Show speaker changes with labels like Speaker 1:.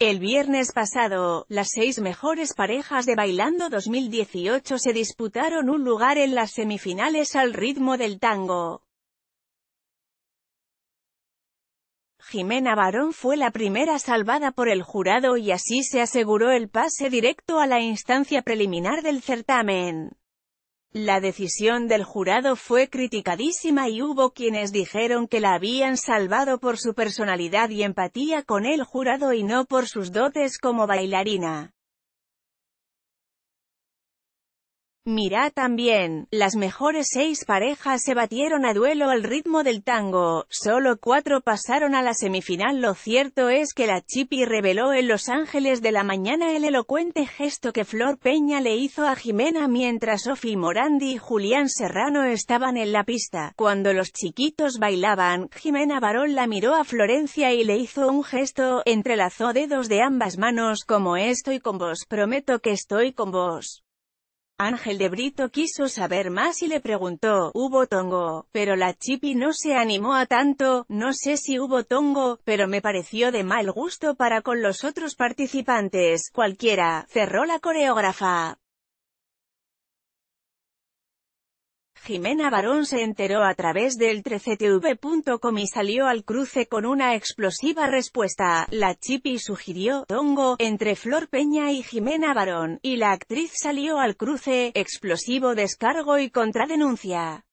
Speaker 1: El viernes pasado, las seis mejores parejas de Bailando 2018 se disputaron un lugar en las semifinales al ritmo del tango. Jimena Barón fue la primera salvada por el jurado y así se aseguró el pase directo a la instancia preliminar del certamen. La decisión del jurado fue criticadísima y hubo quienes dijeron que la habían salvado por su personalidad y empatía con el jurado y no por sus dotes como bailarina. Mira también, las mejores seis parejas se batieron a duelo al ritmo del tango, solo cuatro pasaron a la semifinal. Lo cierto es que la Chipi reveló en Los Ángeles de la mañana el elocuente gesto que Flor Peña le hizo a Jimena mientras Sofi Morandi y Julián Serrano estaban en la pista. Cuando los chiquitos bailaban, Jimena Barón la miró a Florencia y le hizo un gesto, entrelazó dedos de ambas manos como estoy con vos, prometo que estoy con vos. Ángel de Brito quiso saber más y le preguntó, ¿hubo tongo? Pero la chipi no se animó a tanto, no sé si hubo tongo, pero me pareció de mal gusto para con los otros participantes, cualquiera, cerró la coreógrafa. Jimena Barón se enteró a través del 13tv.com y salió al cruce con una explosiva respuesta. La chipi sugirió, tongo, entre Flor Peña y Jimena Barón, y la actriz salió al cruce, explosivo descargo y contradenuncia.